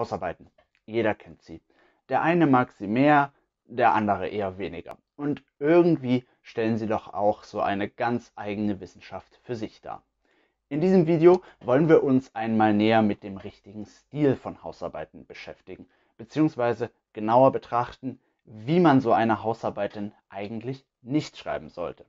Hausarbeiten. Jeder kennt sie. Der eine mag sie mehr, der andere eher weniger. Und irgendwie stellen sie doch auch so eine ganz eigene Wissenschaft für sich dar. In diesem Video wollen wir uns einmal näher mit dem richtigen Stil von Hausarbeiten beschäftigen, beziehungsweise genauer betrachten, wie man so eine Hausarbeit eigentlich nicht schreiben sollte.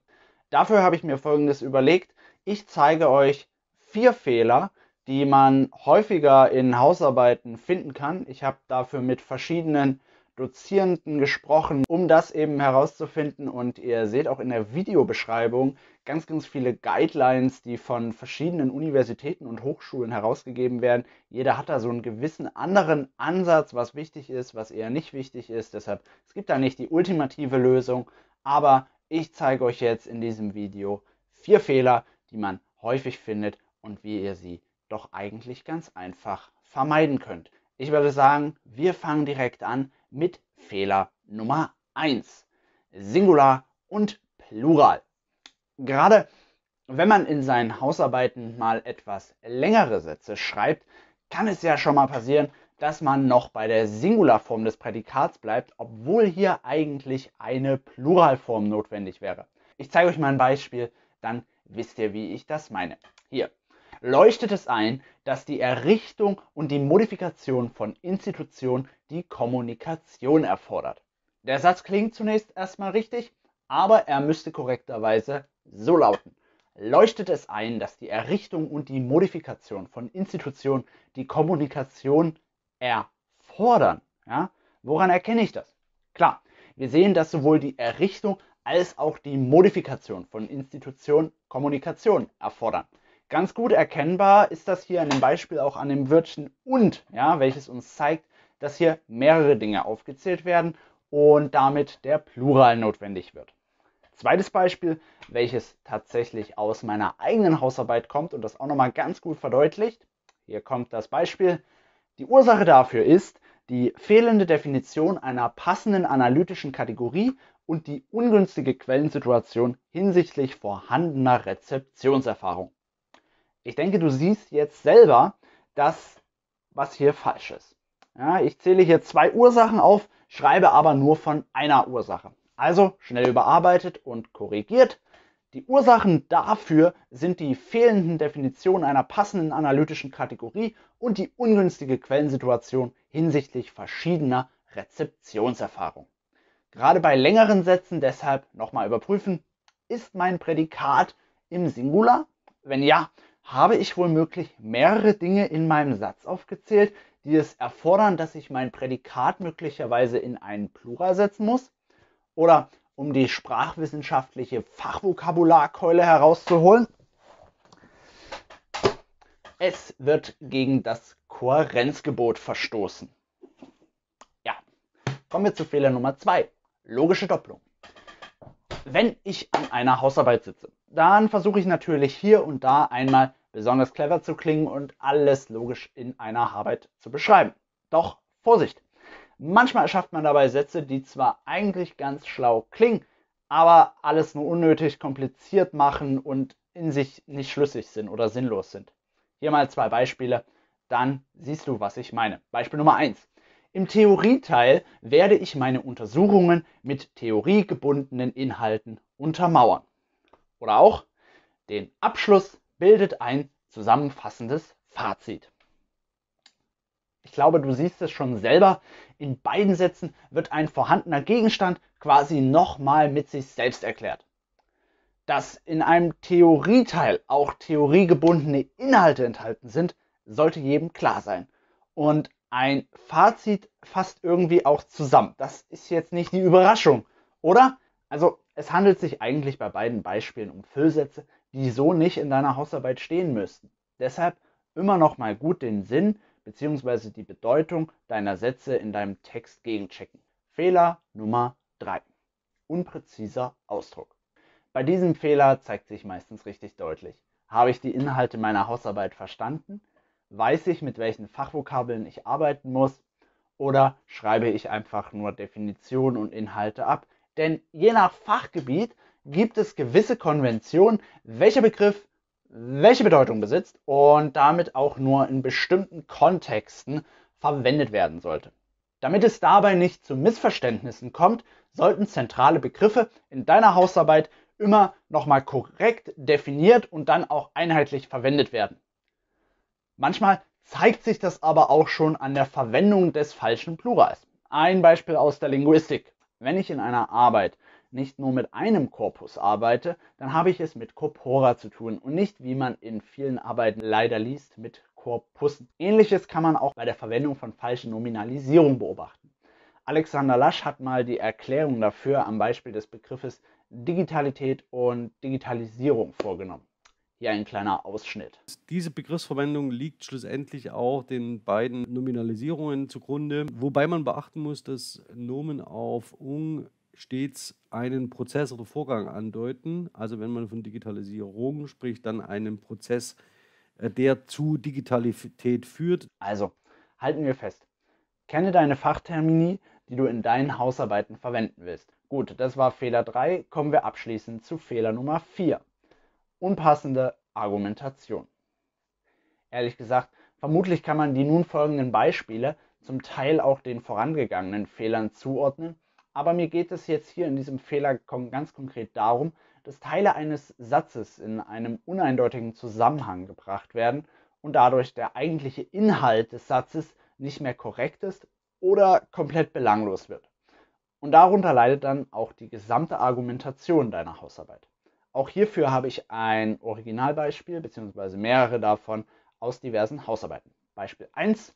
Dafür habe ich mir Folgendes überlegt. Ich zeige euch vier Fehler, die man häufiger in Hausarbeiten finden kann. Ich habe dafür mit verschiedenen Dozierenden gesprochen, um das eben herauszufinden. Und ihr seht auch in der Videobeschreibung ganz, ganz viele Guidelines, die von verschiedenen Universitäten und Hochschulen herausgegeben werden. Jeder hat da so einen gewissen anderen Ansatz, was wichtig ist, was eher nicht wichtig ist. Deshalb, es gibt da nicht die ultimative Lösung. Aber ich zeige euch jetzt in diesem Video vier Fehler, die man häufig findet und wie ihr sie doch eigentlich ganz einfach vermeiden könnt. Ich würde sagen, wir fangen direkt an mit Fehler Nummer 1. Singular und Plural. Gerade wenn man in seinen Hausarbeiten mal etwas längere Sätze schreibt, kann es ja schon mal passieren, dass man noch bei der Singularform des Prädikats bleibt, obwohl hier eigentlich eine Pluralform notwendig wäre. Ich zeige euch mal ein Beispiel, dann wisst ihr, wie ich das meine. Hier, leuchtet es ein, dass die Errichtung und die Modifikation von Institutionen die Kommunikation erfordert. Der Satz klingt zunächst erstmal richtig, aber er müsste korrekterweise so lauten. Leuchtet es ein, dass die Errichtung und die Modifikation von Institutionen die Kommunikation erfordern? Ja? Woran erkenne ich das? Klar, wir sehen, dass sowohl die Errichtung als auch die Modifikation von Institutionen Kommunikation erfordern. Ganz gut erkennbar ist das hier in dem Beispiel auch an dem Wörtchen und, ja, welches uns zeigt, dass hier mehrere Dinge aufgezählt werden und damit der Plural notwendig wird. Zweites Beispiel, welches tatsächlich aus meiner eigenen Hausarbeit kommt und das auch nochmal ganz gut verdeutlicht. Hier kommt das Beispiel. Die Ursache dafür ist die fehlende Definition einer passenden analytischen Kategorie und die ungünstige Quellensituation hinsichtlich vorhandener Rezeptionserfahrung. Ich denke, du siehst jetzt selber, dass was hier falsch ist. Ja, ich zähle hier zwei Ursachen auf, schreibe aber nur von einer Ursache. Also schnell überarbeitet und korrigiert. Die Ursachen dafür sind die fehlenden Definitionen einer passenden analytischen Kategorie und die ungünstige Quellensituation hinsichtlich verschiedener Rezeptionserfahrungen. Gerade bei längeren Sätzen deshalb nochmal überprüfen, ist mein Prädikat im Singular? Wenn ja, habe ich wohl mehrere Dinge in meinem Satz aufgezählt, die es erfordern, dass ich mein Prädikat möglicherweise in einen Plural setzen muss? Oder um die sprachwissenschaftliche Fachvokabularkeule herauszuholen? Es wird gegen das Kohärenzgebot verstoßen. Ja, kommen wir zu Fehler Nummer 2, logische Doppelung. Wenn ich an einer Hausarbeit sitze dann versuche ich natürlich hier und da einmal besonders clever zu klingen und alles logisch in einer Arbeit zu beschreiben. Doch Vorsicht! Manchmal erschafft man dabei Sätze, die zwar eigentlich ganz schlau klingen, aber alles nur unnötig kompliziert machen und in sich nicht schlüssig sind oder sinnlos sind. Hier mal zwei Beispiele, dann siehst du, was ich meine. Beispiel Nummer eins: Im Theorieteil werde ich meine Untersuchungen mit theoriegebundenen Inhalten untermauern oder auch den Abschluss bildet ein zusammenfassendes Fazit. Ich glaube, du siehst es schon selber. In beiden Sätzen wird ein vorhandener Gegenstand quasi nochmal mit sich selbst erklärt. Dass in einem Theorieteil auch theoriegebundene Inhalte enthalten sind, sollte jedem klar sein. Und ein Fazit fasst irgendwie auch zusammen. Das ist jetzt nicht die Überraschung, oder? Also es handelt sich eigentlich bei beiden Beispielen um Füllsätze, die so nicht in deiner Hausarbeit stehen müssten. Deshalb immer noch mal gut den Sinn bzw. die Bedeutung deiner Sätze in deinem Text gegenchecken. Fehler Nummer 3. Unpräziser Ausdruck. Bei diesem Fehler zeigt sich meistens richtig deutlich. Habe ich die Inhalte meiner Hausarbeit verstanden? Weiß ich, mit welchen Fachvokabeln ich arbeiten muss? Oder schreibe ich einfach nur Definitionen und Inhalte ab, denn je nach Fachgebiet gibt es gewisse Konventionen, welcher Begriff welche Bedeutung besitzt und damit auch nur in bestimmten Kontexten verwendet werden sollte. Damit es dabei nicht zu Missverständnissen kommt, sollten zentrale Begriffe in deiner Hausarbeit immer nochmal korrekt definiert und dann auch einheitlich verwendet werden. Manchmal zeigt sich das aber auch schon an der Verwendung des falschen Plurals. Ein Beispiel aus der Linguistik. Wenn ich in einer Arbeit nicht nur mit einem Korpus arbeite, dann habe ich es mit Corpora zu tun und nicht, wie man in vielen Arbeiten leider liest, mit Korpussen. Ähnliches kann man auch bei der Verwendung von falschen Nominalisierungen beobachten. Alexander Lasch hat mal die Erklärung dafür am Beispiel des Begriffes Digitalität und Digitalisierung vorgenommen. Hier ein kleiner Ausschnitt. Diese Begriffsverwendung liegt schlussendlich auch den beiden Nominalisierungen zugrunde, wobei man beachten muss, dass Nomen auf ung stets einen Prozess oder Vorgang andeuten. Also wenn man von Digitalisierung spricht, dann einen Prozess, äh, der zu Digitalität führt. Also halten wir fest. Kenne deine Fachtermini, die du in deinen Hausarbeiten verwenden willst. Gut, das war Fehler 3. Kommen wir abschließend zu Fehler Nummer 4 unpassende Argumentation. Ehrlich gesagt, vermutlich kann man die nun folgenden Beispiele zum Teil auch den vorangegangenen Fehlern zuordnen, aber mir geht es jetzt hier in diesem Fehler ganz konkret darum, dass Teile eines Satzes in einem uneindeutigen Zusammenhang gebracht werden und dadurch der eigentliche Inhalt des Satzes nicht mehr korrekt ist oder komplett belanglos wird. Und darunter leidet dann auch die gesamte Argumentation deiner Hausarbeit. Auch hierfür habe ich ein Originalbeispiel bzw. mehrere davon aus diversen Hausarbeiten. Beispiel 1.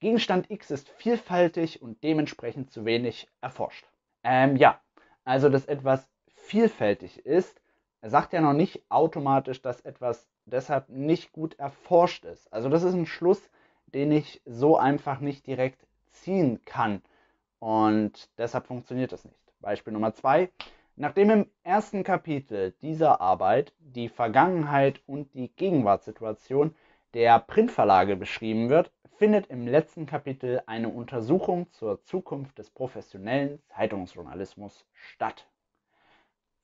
Gegenstand X ist vielfältig und dementsprechend zu wenig erforscht. Ähm, ja, also dass etwas vielfältig ist, sagt ja noch nicht automatisch, dass etwas deshalb nicht gut erforscht ist. Also das ist ein Schluss, den ich so einfach nicht direkt ziehen kann. Und deshalb funktioniert das nicht. Beispiel Nummer 2. Nachdem im ersten Kapitel dieser Arbeit die Vergangenheit und die Gegenwartssituation der Printverlage beschrieben wird, findet im letzten Kapitel eine Untersuchung zur Zukunft des professionellen Zeitungsjournalismus statt.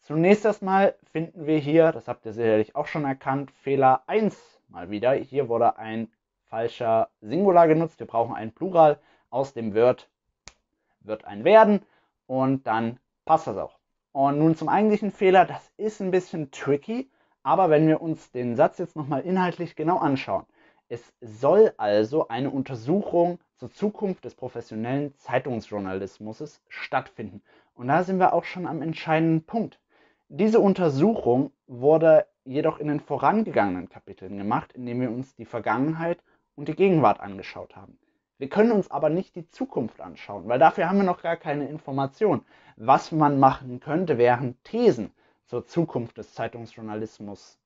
Zunächst erstmal finden wir hier, das habt ihr sicherlich auch schon erkannt, Fehler 1 mal wieder. Hier wurde ein falscher Singular genutzt. Wir brauchen ein Plural aus dem Word wird ein werden und dann passt das auch. Und nun zum eigentlichen Fehler. Das ist ein bisschen tricky, aber wenn wir uns den Satz jetzt nochmal inhaltlich genau anschauen. Es soll also eine Untersuchung zur Zukunft des professionellen Zeitungsjournalismus stattfinden. Und da sind wir auch schon am entscheidenden Punkt. Diese Untersuchung wurde jedoch in den vorangegangenen Kapiteln gemacht, indem wir uns die Vergangenheit und die Gegenwart angeschaut haben. Wir können uns aber nicht die Zukunft anschauen, weil dafür haben wir noch gar keine Information. Was man machen könnte, wären Thesen zur Zukunft des Zeitungsjournalismus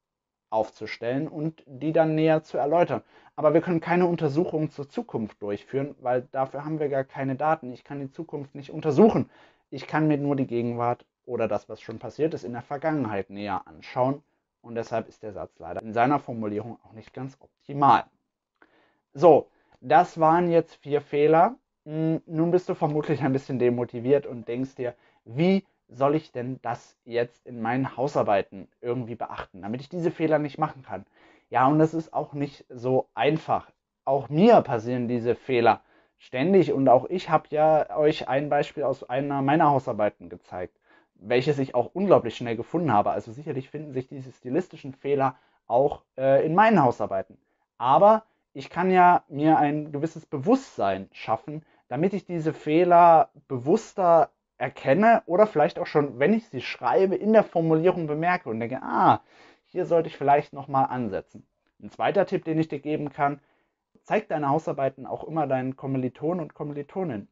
aufzustellen und die dann näher zu erläutern. Aber wir können keine Untersuchungen zur Zukunft durchführen, weil dafür haben wir gar keine Daten. Ich kann die Zukunft nicht untersuchen. Ich kann mir nur die Gegenwart oder das, was schon passiert ist, in der Vergangenheit näher anschauen. Und deshalb ist der Satz leider in seiner Formulierung auch nicht ganz optimal. So, das waren jetzt vier Fehler. Hm, nun bist du vermutlich ein bisschen demotiviert und denkst dir, wie soll ich denn das jetzt in meinen Hausarbeiten irgendwie beachten, damit ich diese Fehler nicht machen kann? Ja, und das ist auch nicht so einfach. Auch mir passieren diese Fehler ständig und auch ich habe ja euch ein Beispiel aus einer meiner Hausarbeiten gezeigt, welches ich auch unglaublich schnell gefunden habe. Also sicherlich finden sich diese stilistischen Fehler auch äh, in meinen Hausarbeiten. Aber ich kann ja mir ein gewisses Bewusstsein schaffen, damit ich diese Fehler bewusster erkenne oder vielleicht auch schon, wenn ich sie schreibe, in der Formulierung bemerke und denke, ah, hier sollte ich vielleicht nochmal ansetzen. Ein zweiter Tipp, den ich dir geben kann, zeig deine Hausarbeiten auch immer deinen Kommilitonen und Kommilitoninnen.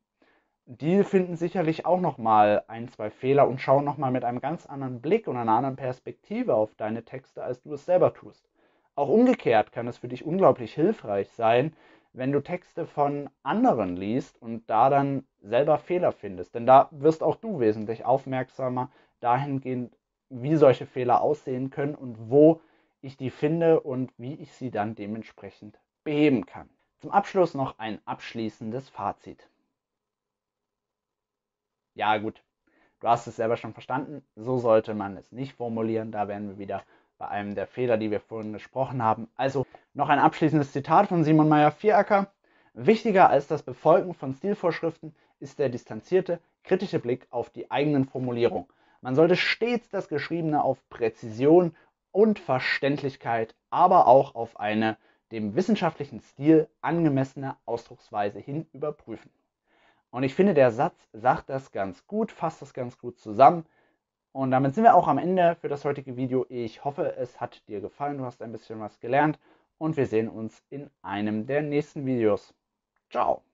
Die finden sicherlich auch nochmal ein, zwei Fehler und schauen nochmal mit einem ganz anderen Blick und einer anderen Perspektive auf deine Texte, als du es selber tust. Auch umgekehrt kann es für dich unglaublich hilfreich sein, wenn du Texte von anderen liest und da dann selber Fehler findest. Denn da wirst auch du wesentlich aufmerksamer dahingehend, wie solche Fehler aussehen können und wo ich die finde und wie ich sie dann dementsprechend beheben kann. Zum Abschluss noch ein abschließendes Fazit. Ja gut, du hast es selber schon verstanden, so sollte man es nicht formulieren, da werden wir wieder bei einem der Fehler, die wir vorhin gesprochen haben. Also noch ein abschließendes Zitat von Simon Meyer-Vieracker. Wichtiger als das Befolgen von Stilvorschriften ist der distanzierte, kritische Blick auf die eigenen Formulierungen. Man sollte stets das Geschriebene auf Präzision und Verständlichkeit, aber auch auf eine dem wissenschaftlichen Stil angemessene Ausdrucksweise hin überprüfen. Und ich finde, der Satz sagt das ganz gut, fasst das ganz gut zusammen. Und damit sind wir auch am Ende für das heutige Video. Ich hoffe, es hat dir gefallen, du hast ein bisschen was gelernt und wir sehen uns in einem der nächsten Videos. Ciao!